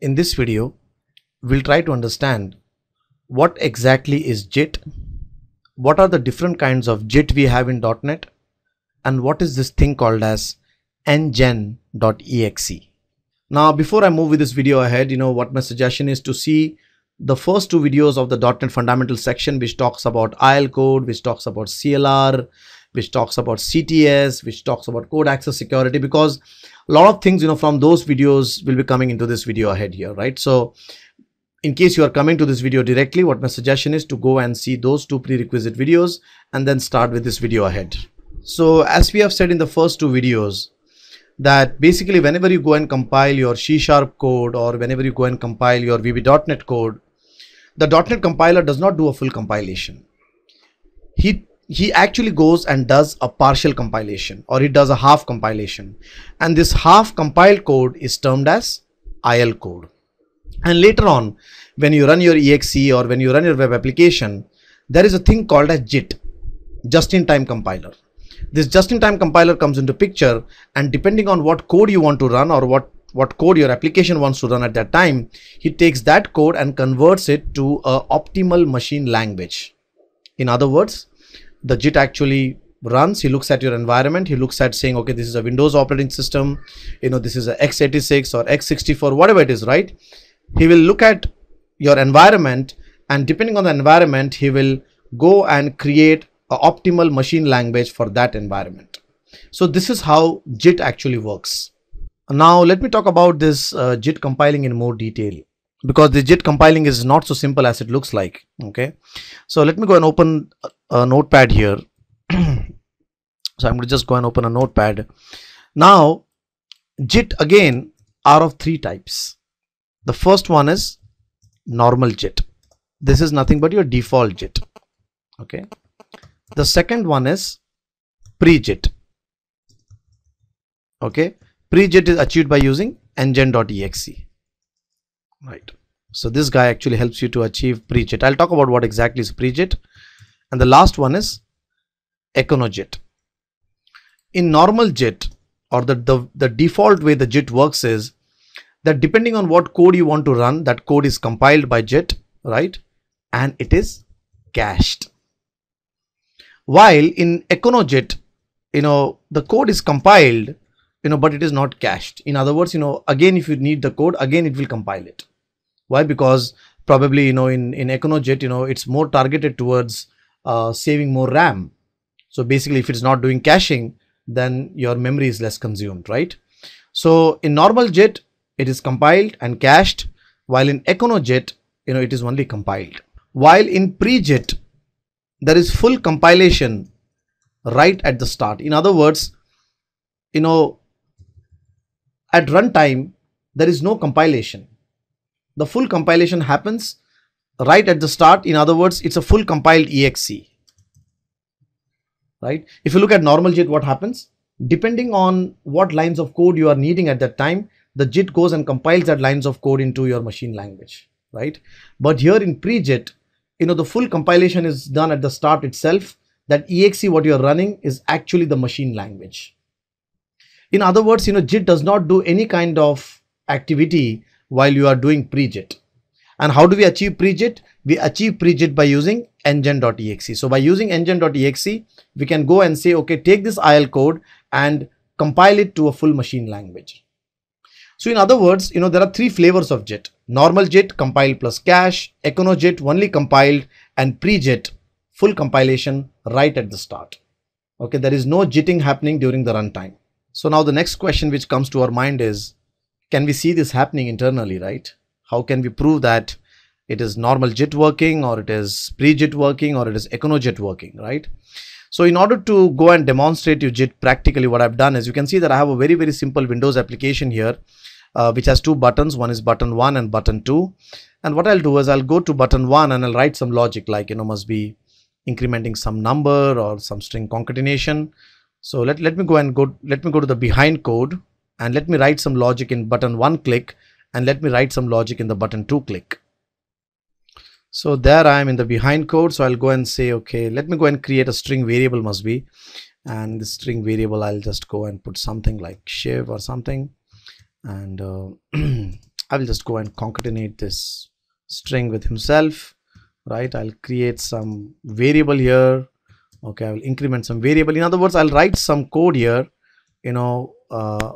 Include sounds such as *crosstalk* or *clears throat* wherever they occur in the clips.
In this video, we'll try to understand what exactly is JIT, what are the different kinds of JIT we have in .NET, and what is this thing called as ngen.exe. Now, before I move with this video ahead, you know what my suggestion is to see the first two videos of the .NET fundamental section, which talks about IL code, which talks about CLR, which talks about CTS, which talks about code access security, because a lot of things you know from those videos will be coming into this video ahead here right so in case you are coming to this video directly what my suggestion is to go and see those two prerequisite videos and then start with this video ahead so as we have said in the first two videos that basically whenever you go and compile your C sharp code or whenever you go and compile your VB.NET code the .NET compiler does not do a full compilation he he actually goes and does a partial compilation or he does a half compilation and this half compiled code is termed as IL code and later on when you run your exe or when you run your web application there is a thing called as JIT just-in-time compiler this just-in-time compiler comes into picture and depending on what code you want to run or what what code your application wants to run at that time he takes that code and converts it to a optimal machine language in other words the JIT actually runs he looks at your environment he looks at saying okay this is a windows operating system you know this is a x86 or x64 whatever it is right he will look at your environment and depending on the environment he will go and create an optimal machine language for that environment so this is how JIT actually works now let me talk about this uh, JIT compiling in more detail because the JIT compiling is not so simple as it looks like. Okay, so let me go and open a, a notepad here. *clears throat* so I'm going to just go and open a notepad. Now, JIT again are of three types. The first one is normal JIT. This is nothing but your default JIT. Okay. The second one is pre-JIT. Okay. Pre-JIT is achieved by using engine.exe right so this guy actually helps you to achieve prejet i'll talk about what exactly is prejet and the last one is econojet in normal jet or the, the the default way the jet works is that depending on what code you want to run that code is compiled by jet right and it is cached while in econojet you know the code is compiled you know but it is not cached in other words you know again if you need the code again it will compile it why because probably you know in in econojet you know it's more targeted towards uh, saving more ram so basically if it's not doing caching then your memory is less consumed right so in normal jet it is compiled and cached while in econojet you know it is only compiled while in prejet there is full compilation right at the start in other words you know at runtime, there is no compilation. The full compilation happens right at the start. In other words, it's a full compiled exe. Right? If you look at normal JIT, what happens? Depending on what lines of code you are needing at that time, the JIT goes and compiles that lines of code into your machine language. Right? But here in pre-JIT, you know, the full compilation is done at the start itself. That exe what you are running is actually the machine language. In other words, you know, JIT does not do any kind of activity while you are doing pre-JIT. And how do we achieve pre-JIT? We achieve pre-JIT by using engine.exe. So by using engine.exe, we can go and say, okay, take this IL code and compile it to a full machine language. So in other words, you know, there are three flavors of JIT. Normal JIT, compile plus cache, EconoJIT, only compiled, and pre-JIT, full compilation right at the start. Okay, there is no jitting happening during the runtime. So now the next question which comes to our mind is, can we see this happening internally, right? How can we prove that it is normal JIT working or it is pre-JIT working or it is econo-JIT working, right? So in order to go and demonstrate you JIT practically, what I've done is you can see that I have a very, very simple Windows application here, uh, which has two buttons. One is button one and button two. And what I'll do is I'll go to button one and I'll write some logic like, you know, must be incrementing some number or some string concatenation so let, let me go and go, let me go to the behind code and let me write some logic in button one click and let me write some logic in the button two click. So there I am in the behind code. So I'll go and say, okay, let me go and create a string variable must be. And the string variable, I'll just go and put something like shiv or something. And uh, I *clears throat* will just go and concatenate this string with himself, right? I'll create some variable here okay i will increment some variable in other words i'll write some code here you know uh,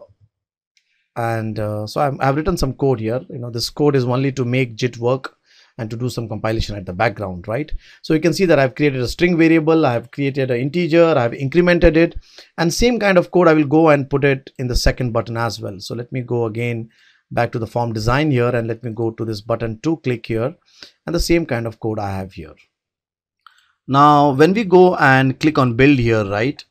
and uh, so i have written some code here you know this code is only to make jit work and to do some compilation at the background right so you can see that i've created a string variable i have created an integer i have incremented it and same kind of code i will go and put it in the second button as well so let me go again back to the form design here and let me go to this button to click here and the same kind of code i have here now, when we go and click on build here, right,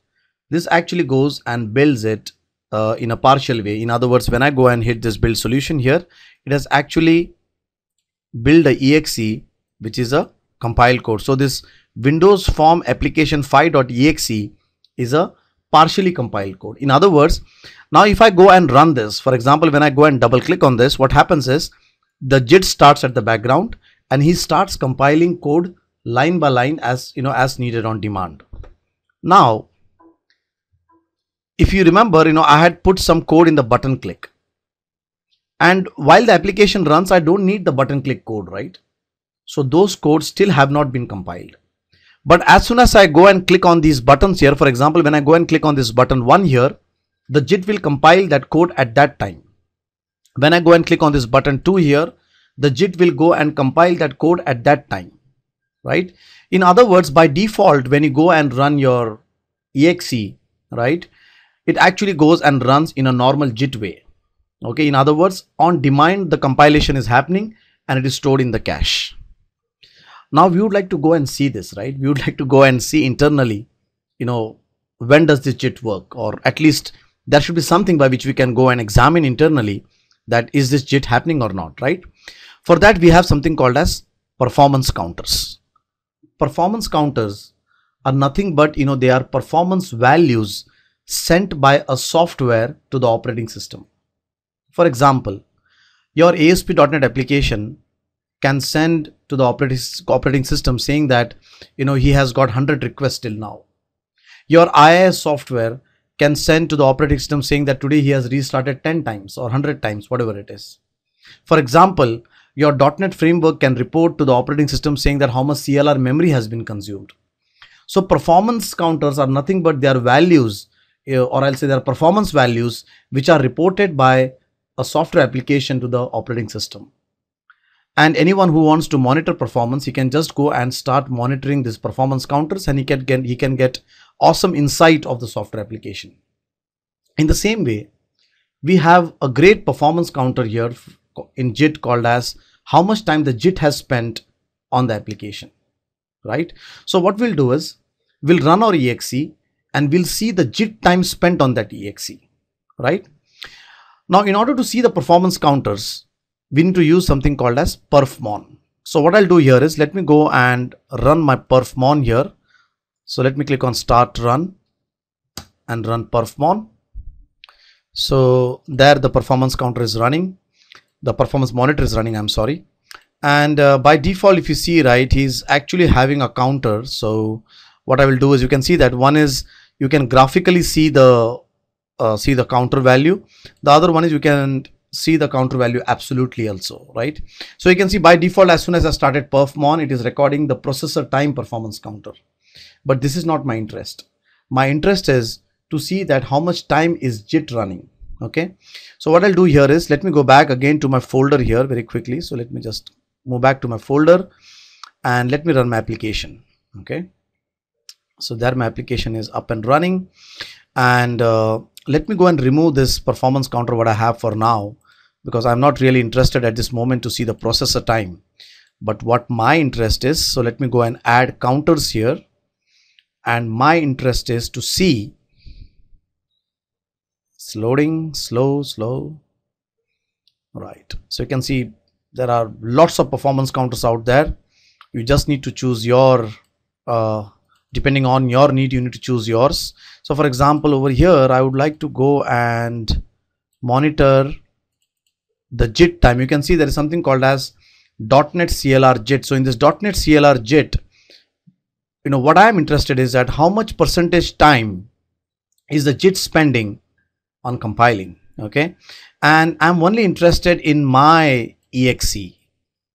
this actually goes and builds it uh, in a partial way. In other words, when I go and hit this build solution here, it has actually built a exe, which is a compile code. So this Windows form application 5.exe is a partially compiled code. In other words, now if I go and run this, for example, when I go and double click on this, what happens is the JIT starts at the background and he starts compiling code line by line as you know as needed on demand now if you remember you know i had put some code in the button click and while the application runs i don't need the button click code right so those codes still have not been compiled but as soon as i go and click on these buttons here for example when i go and click on this button one here the JIT will compile that code at that time. When I go and click on this button 2 here, the JIT will go and compile that code at that time right? In other words, by default, when you go and run your exe, right, it actually goes and runs in a normal JIT way. Okay, in other words, on demand, the compilation is happening and it is stored in the cache. Now we would like to go and see this, right? We would like to go and see internally, you know, when does this JIT work or at least there should be something by which we can go and examine internally that is this JIT happening or not, right? For that, we have something called as performance counters performance counters are nothing but you know they are performance values sent by a software to the operating system. For example, your ASP.NET application can send to the operating system saying that you know he has got 100 requests till now. Your IIS software can send to the operating system saying that today he has restarted 10 times or 100 times, whatever it is. For example, your .NET framework can report to the operating system saying that how much CLR memory has been consumed. So performance counters are nothing but their values eh, or I'll say their performance values which are reported by a software application to the operating system. And anyone who wants to monitor performance, he can just go and start monitoring these performance counters and he can get, he can get awesome insight of the software application. In the same way, we have a great performance counter here in JIT called as how much time the JIT has spent on the application, right? So what we'll do is we'll run our exe and we'll see the JIT time spent on that exe, right? Now, in order to see the performance counters, we need to use something called as perfmon. So what I'll do here is let me go and run my perfmon here. So let me click on start run and run perfmon. So there the performance counter is running the performance monitor is running i'm sorry and uh, by default if you see right he's actually having a counter so what i will do is you can see that one is you can graphically see the uh, see the counter value the other one is you can see the counter value absolutely also right so you can see by default as soon as i started perfmon it is recording the processor time performance counter but this is not my interest my interest is to see that how much time is jit running okay so what i'll do here is let me go back again to my folder here very quickly so let me just move back to my folder and let me run my application okay so there my application is up and running and uh, let me go and remove this performance counter what i have for now because i'm not really interested at this moment to see the processor time but what my interest is so let me go and add counters here and my interest is to see it's loading slow slow right so you can see there are lots of performance counters out there you just need to choose your uh, depending on your need you need to choose yours so for example over here I would like to go and monitor the JIT time you can see there is something called as .NET CLR JIT so in this .NET CLR JIT you know what I am interested is that how much percentage time is the JIT spending on compiling okay and i'm only interested in my exe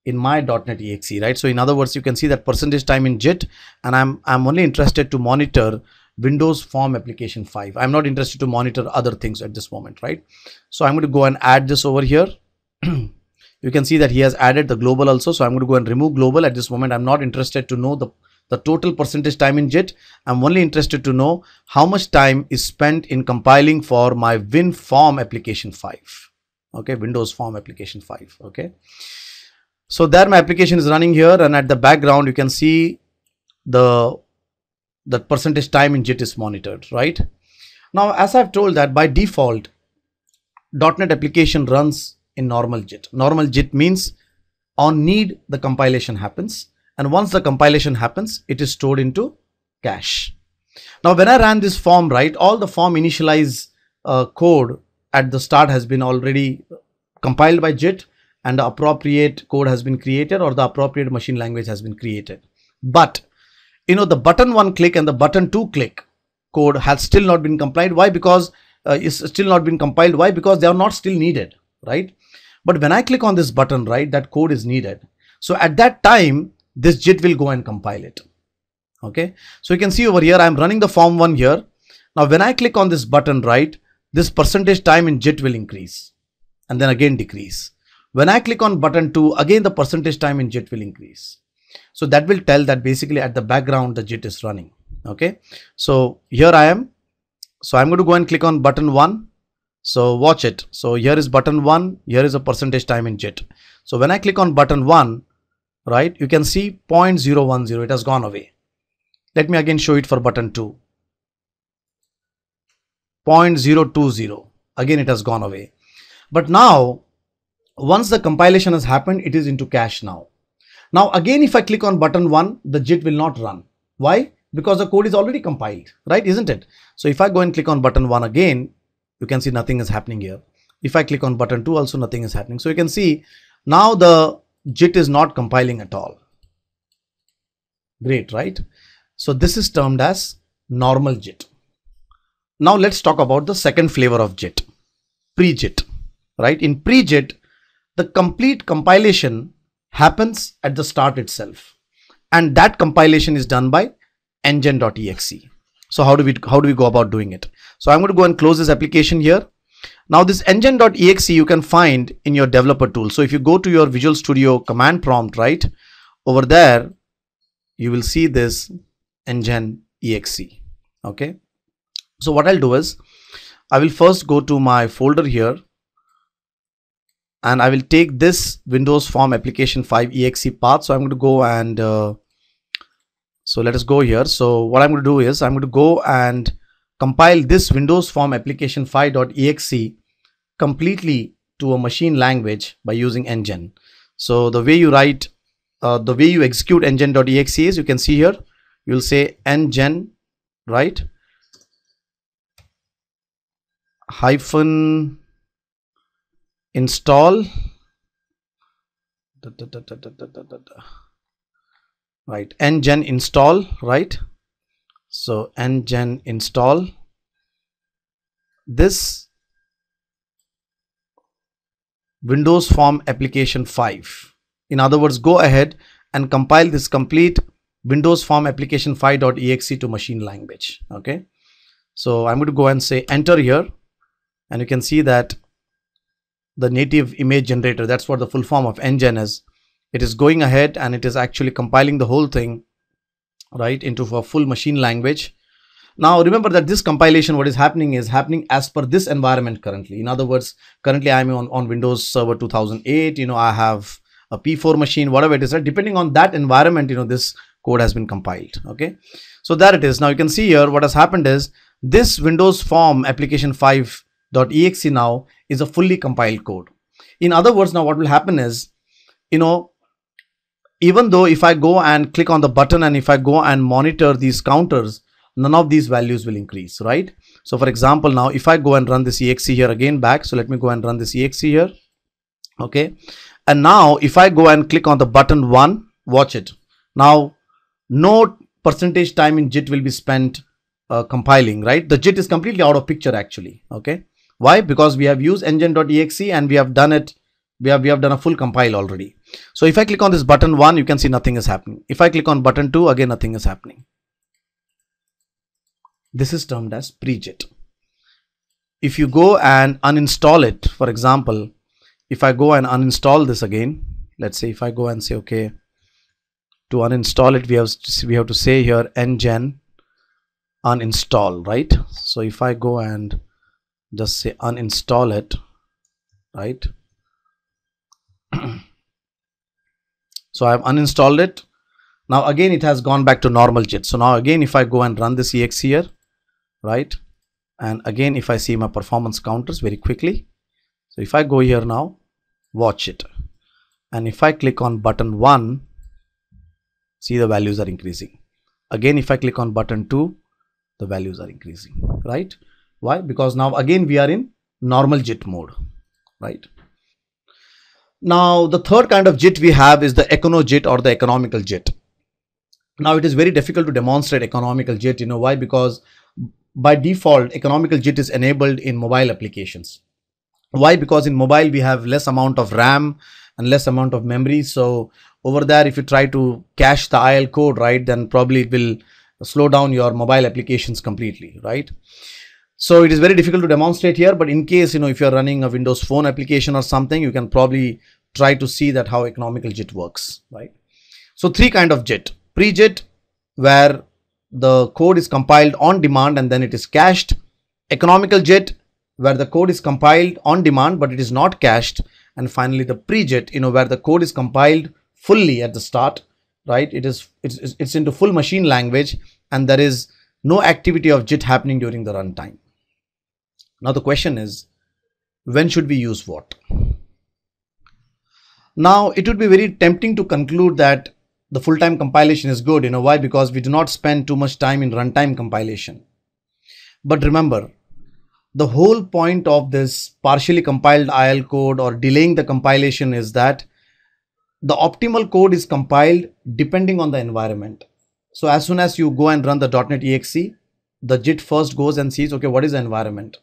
in my .NET exe right so in other words you can see that percentage time in JIT and I'm I'm only interested to monitor Windows form application 5 I'm not interested to monitor other things at this moment right so I'm going to go and add this over here *clears throat* you can see that he has added the global also so I'm going to go and remove global at this moment I'm not interested to know the the total percentage time in JIT. I'm only interested to know how much time is spent in compiling for my WinForm application 5. Okay, Windows Form application 5. Okay. So there my application is running here and at the background you can see the, the percentage time in JIT is monitored, right? Now, as I've told that by default, .NET application runs in normal JIT. Normal JIT means on need the compilation happens and once the compilation happens, it is stored into cache. Now, when I ran this form, right, all the form initialize uh, code at the start has been already compiled by JIT and the appropriate code has been created or the appropriate machine language has been created. But, you know, the button one click and the button two click code has still not been compiled. Why? Because uh, it's still not been compiled. Why? Because they are not still needed, right? But when I click on this button, right, that code is needed. So at that time, this JIT will go and compile it. Okay, so you can see over here, I'm running the form one here. Now, when I click on this button, right, this percentage time in JIT will increase and then again decrease. When I click on button two, again, the percentage time in JIT will increase. So that will tell that basically at the background, the JIT is running. Okay, so here I am. So I'm going to go and click on button one so watch it. So here is button 1, here is a percentage time in JIT. So when I click on button 1, right? You can see 0.010, it has gone away. Let me again show it for button 2. 0.020, again it has gone away. But now, once the compilation has happened, it is into cache now. Now again, if I click on button 1, the JIT will not run. Why? Because the code is already compiled, right? Isn't it? So if I go and click on button 1 again, you can see nothing is happening here. If I click on button 2, also nothing is happening. So you can see now the JIT is not compiling at all. Great, right? So this is termed as normal JIT. Now let's talk about the second flavor of JIT, pre-JIT, right? In pre-JIT, the complete compilation happens at the start itself. And that compilation is done by engine.exe. So how do we how do we go about doing it? So I'm going to go and close this application here now this engine.exe you can find in your developer tool. So if you go to your Visual Studio command prompt, right, over there, you will see this engine.exe, okay? So what I'll do is, I will first go to my folder here and I will take this Windows form application 5 exe path. So I'm going to go and uh, so let us go here. So what I'm going to do is I'm going to go and compile this Windows form application 5.exe completely to a machine language by using engine. So the way you write, uh, the way you execute engine.exe is you can see here, you'll say engine, right? Hyphen install. Da, da, da, right, engine install, right? so ngen install this windows form application 5 in other words go ahead and compile this complete windows form application 5.exe to machine language okay so i'm going to go and say enter here and you can see that the native image generator that's what the full form of engine is it is going ahead and it is actually compiling the whole thing right, into a full machine language. Now remember that this compilation, what is happening is happening as per this environment currently. In other words, currently I'm on, on Windows Server 2008, you know, I have a P4 machine, whatever it is, right? Depending on that environment, you know, this code has been compiled, okay? So there it is. Now you can see here what has happened is this Windows form application 5.exe now is a fully compiled code. In other words, now what will happen is, you know, even though if I go and click on the button and if I go and monitor these counters, none of these values will increase, right? So for example, now if I go and run this exe here again back, so let me go and run this exe here, okay? And now if I go and click on the button one, watch it. Now, no percentage time in JIT will be spent uh, compiling, right? The JIT is completely out of picture actually, okay? Why? Because we have used engine.exe and we have done it, we have, we have done a full compile already. So if I click on this button 1, you can see nothing is happening. If I click on button 2, again nothing is happening. This is termed as pre prejet. If you go and uninstall it, for example, if I go and uninstall this again, let's say if I go and say, okay, to uninstall it, we have, we have to say here ngen uninstall, right? So if I go and just say uninstall it, right? So I've uninstalled it. Now again, it has gone back to normal JIT. So now again, if I go and run this EX here, right? And again, if I see my performance counters very quickly. So if I go here now, watch it. And if I click on button one, see the values are increasing. Again, if I click on button two, the values are increasing, right? Why? Because now again, we are in normal JIT mode, right? Now, the third kind of JIT we have is the econo JIT or the economical JIT. Now, it is very difficult to demonstrate economical JIT. You know why? Because by default, economical JIT is enabled in mobile applications. Why? Because in mobile, we have less amount of RAM and less amount of memory. So over there, if you try to cache the IL code, right, then probably it will slow down your mobile applications completely, right? So it is very difficult to demonstrate here, but in case, you know, if you're running a Windows Phone application or something, you can probably try to see that how economical JIT works, right? So three kind of JIT. Pre-JIT, where the code is compiled on demand and then it is cached. Economical JIT, where the code is compiled on demand, but it is not cached. And finally, the pre-JIT, you know, where the code is compiled fully at the start, right? It is, it's, it's into full machine language and there is no activity of JIT happening during the runtime. Now the question is, when should we use what? Now it would be very tempting to conclude that the full-time compilation is good. You know why? Because we do not spend too much time in runtime compilation. But remember, the whole point of this partially compiled IL code or delaying the compilation is that the optimal code is compiled depending on the environment. So as soon as you go and run the .NET EXE, the JIT first goes and sees, okay, what is the environment?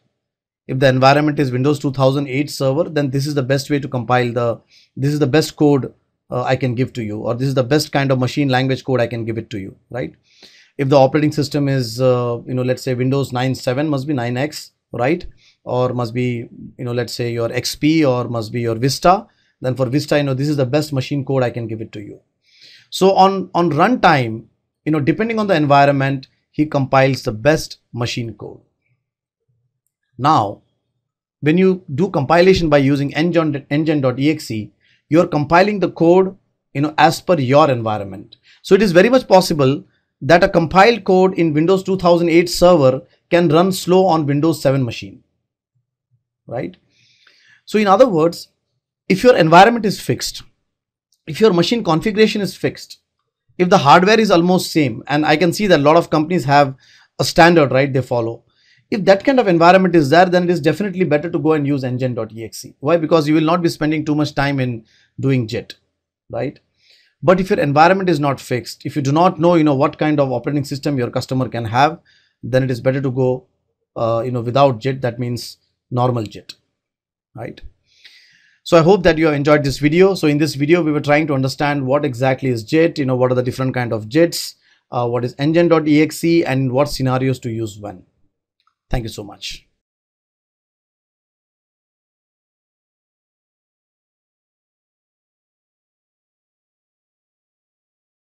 if the environment is Windows 2008 server, then this is the best way to compile the, this is the best code uh, I can give to you, or this is the best kind of machine language code I can give it to you, right? If the operating system is, uh, you know, let's say Windows 9.7 must be 9X, right? Or must be, you know, let's say your XP or must be your Vista, then for Vista, you know, this is the best machine code I can give it to you. So on, on runtime, you know, depending on the environment, he compiles the best machine code. Now, when you do compilation by using engine.exe, you're compiling the code you know, as per your environment. So it is very much possible that a compiled code in Windows 2008 server can run slow on Windows 7 machine, right? So in other words, if your environment is fixed, if your machine configuration is fixed, if the hardware is almost same, and I can see that a lot of companies have a standard, right, they follow. If that kind of environment is there, then it is definitely better to go and use engine.exe. Why? Because you will not be spending too much time in doing Jet, right? But if your environment is not fixed, if you do not know, you know, what kind of operating system your customer can have, then it is better to go, uh, you know, without Jet. That means normal Jet, right? So I hope that you have enjoyed this video. So in this video, we were trying to understand what exactly is Jet. you know, what are the different kind of Jets? uh, what is engine.exe and what scenarios to use when. Thank you so much.